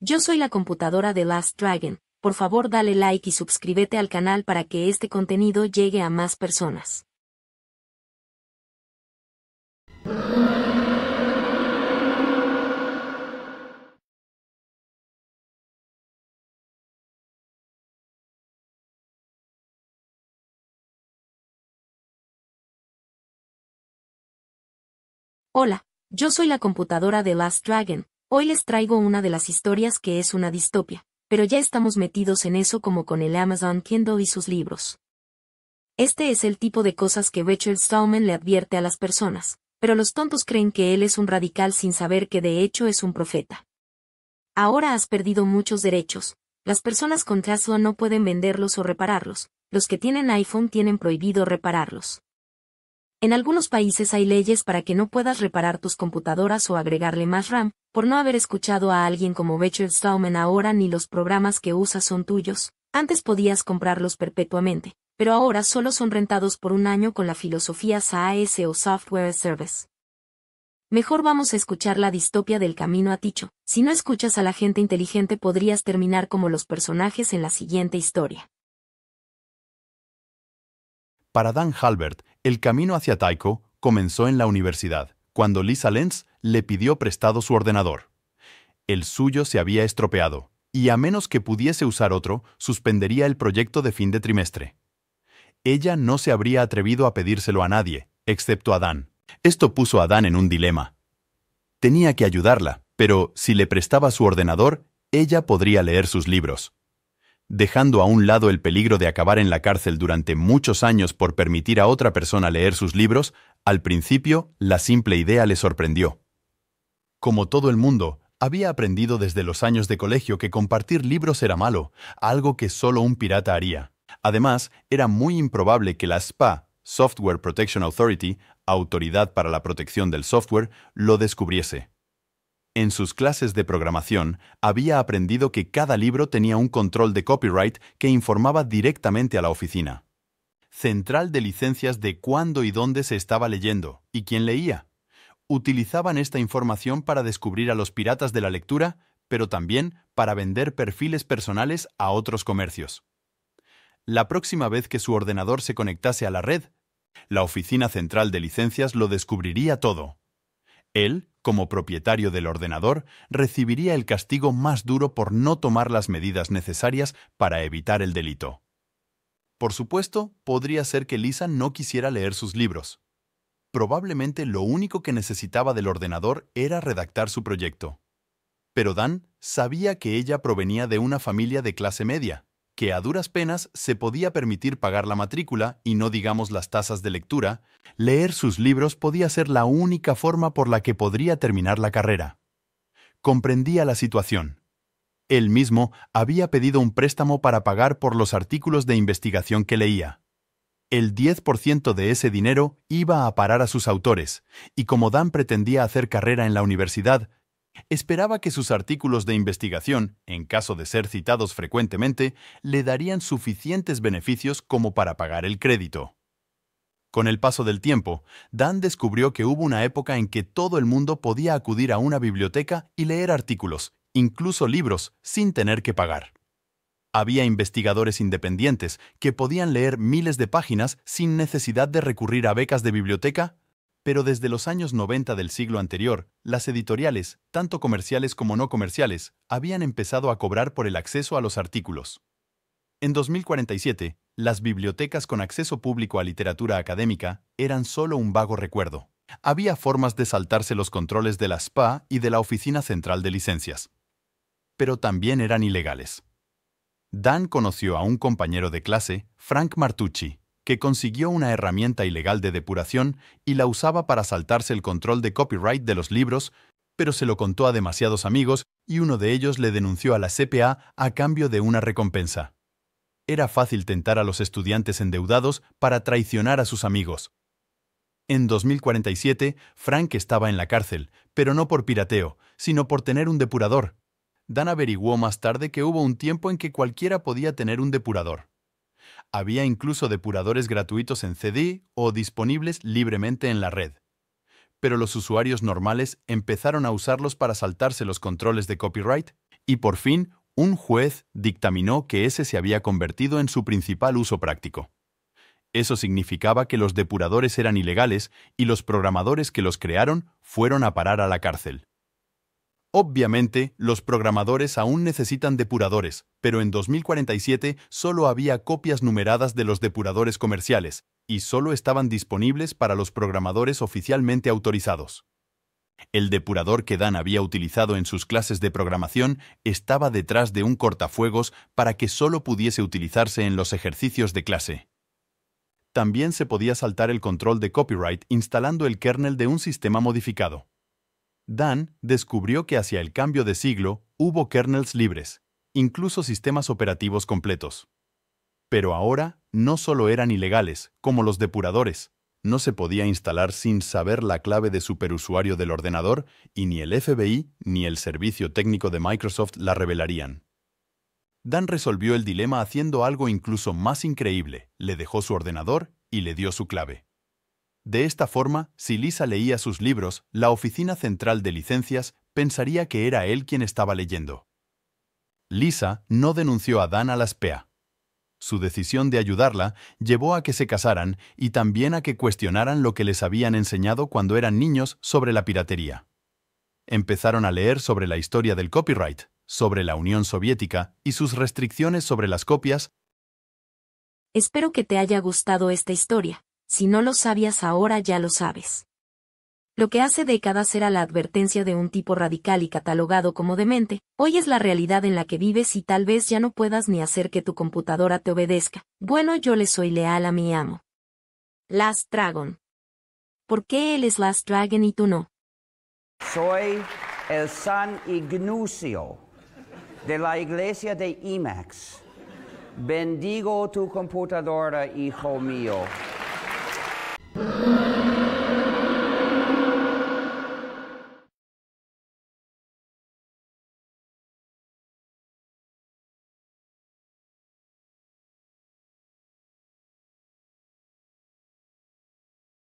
Yo soy la computadora de Last Dragon, por favor dale like y suscríbete al canal para que este contenido llegue a más personas. Hola, yo soy la computadora de Last Dragon, Hoy les traigo una de las historias que es una distopia, pero ya estamos metidos en eso como con el Amazon Kindle y sus libros. Este es el tipo de cosas que Richard Stallman le advierte a las personas, pero los tontos creen que él es un radical sin saber que de hecho es un profeta. Ahora has perdido muchos derechos, las personas con Tesla no pueden venderlos o repararlos, los que tienen iPhone tienen prohibido repararlos. En algunos países hay leyes para que no puedas reparar tus computadoras o agregarle más RAM, por no haber escuchado a alguien como Becher Stallman ahora ni los programas que usas son tuyos, antes podías comprarlos perpetuamente, pero ahora solo son rentados por un año con la filosofía SaaS o Software Service. Mejor vamos a escuchar la distopia del camino a Ticho, si no escuchas a la gente inteligente podrías terminar como los personajes en la siguiente historia. Para Dan Halbert, el camino hacia Taiko comenzó en la universidad, cuando Lisa Lenz le pidió prestado su ordenador. El suyo se había estropeado, y a menos que pudiese usar otro, suspendería el proyecto de fin de trimestre. Ella no se habría atrevido a pedírselo a nadie, excepto a Dan. Esto puso a Dan en un dilema. Tenía que ayudarla, pero si le prestaba su ordenador, ella podría leer sus libros dejando a un lado el peligro de acabar en la cárcel durante muchos años por permitir a otra persona leer sus libros, al principio la simple idea le sorprendió. Como todo el mundo, había aprendido desde los años de colegio que compartir libros era malo, algo que solo un pirata haría. Además, era muy improbable que la SPA, Software Protection Authority, Autoridad para la Protección del Software, lo descubriese. En sus clases de programación, había aprendido que cada libro tenía un control de copyright que informaba directamente a la oficina. Central de licencias de cuándo y dónde se estaba leyendo y quién leía. Utilizaban esta información para descubrir a los piratas de la lectura, pero también para vender perfiles personales a otros comercios. La próxima vez que su ordenador se conectase a la red, la Oficina Central de Licencias lo descubriría todo. Él, como propietario del ordenador, recibiría el castigo más duro por no tomar las medidas necesarias para evitar el delito. Por supuesto, podría ser que Lisa no quisiera leer sus libros. Probablemente lo único que necesitaba del ordenador era redactar su proyecto. Pero Dan sabía que ella provenía de una familia de clase media, que a duras penas se podía permitir pagar la matrícula y no digamos las tasas de lectura, leer sus libros podía ser la única forma por la que podría terminar la carrera. Comprendía la situación. Él mismo había pedido un préstamo para pagar por los artículos de investigación que leía. El 10% de ese dinero iba a parar a sus autores, y como Dan pretendía hacer carrera en la universidad, Esperaba que sus artículos de investigación, en caso de ser citados frecuentemente, le darían suficientes beneficios como para pagar el crédito. Con el paso del tiempo, Dan descubrió que hubo una época en que todo el mundo podía acudir a una biblioteca y leer artículos, incluso libros, sin tener que pagar. Había investigadores independientes que podían leer miles de páginas sin necesidad de recurrir a becas de biblioteca, pero desde los años 90 del siglo anterior, las editoriales, tanto comerciales como no comerciales, habían empezado a cobrar por el acceso a los artículos. En 2047, las bibliotecas con acceso público a literatura académica eran solo un vago recuerdo. Había formas de saltarse los controles de la SPA y de la Oficina Central de Licencias. Pero también eran ilegales. Dan conoció a un compañero de clase, Frank Martucci, que consiguió una herramienta ilegal de depuración y la usaba para saltarse el control de copyright de los libros, pero se lo contó a demasiados amigos y uno de ellos le denunció a la CPA a cambio de una recompensa. Era fácil tentar a los estudiantes endeudados para traicionar a sus amigos. En 2047, Frank estaba en la cárcel, pero no por pirateo, sino por tener un depurador. Dan averiguó más tarde que hubo un tiempo en que cualquiera podía tener un depurador. Había incluso depuradores gratuitos en CD o disponibles libremente en la red. Pero los usuarios normales empezaron a usarlos para saltarse los controles de copyright y por fin un juez dictaminó que ese se había convertido en su principal uso práctico. Eso significaba que los depuradores eran ilegales y los programadores que los crearon fueron a parar a la cárcel. Obviamente, los programadores aún necesitan depuradores, pero en 2047 solo había copias numeradas de los depuradores comerciales, y solo estaban disponibles para los programadores oficialmente autorizados. El depurador que Dan había utilizado en sus clases de programación estaba detrás de un cortafuegos para que solo pudiese utilizarse en los ejercicios de clase. También se podía saltar el control de copyright instalando el kernel de un sistema modificado. Dan descubrió que hacia el cambio de siglo hubo kernels libres, incluso sistemas operativos completos. Pero ahora no solo eran ilegales, como los depuradores, no se podía instalar sin saber la clave de superusuario del ordenador y ni el FBI ni el servicio técnico de Microsoft la revelarían. Dan resolvió el dilema haciendo algo incluso más increíble, le dejó su ordenador y le dio su clave. De esta forma, si Lisa leía sus libros, la Oficina Central de Licencias pensaría que era él quien estaba leyendo. Lisa no denunció a Dan a la pea Su decisión de ayudarla llevó a que se casaran y también a que cuestionaran lo que les habían enseñado cuando eran niños sobre la piratería. Empezaron a leer sobre la historia del copyright, sobre la Unión Soviética y sus restricciones sobre las copias. Espero que te haya gustado esta historia si no lo sabías ahora ya lo sabes. Lo que hace décadas era la advertencia de un tipo radical y catalogado como demente, hoy es la realidad en la que vives y tal vez ya no puedas ni hacer que tu computadora te obedezca. Bueno, yo le soy leal a mi amo. Last Dragon. ¿Por qué él es Last Dragon y tú no? Soy el San Ignacio de la iglesia de IMAX. Bendigo tu computadora, hijo mío. Yeah.